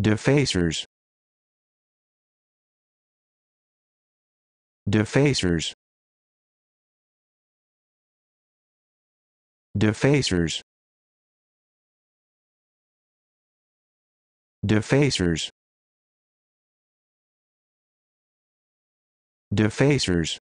defacers defacers defacers defacers defacers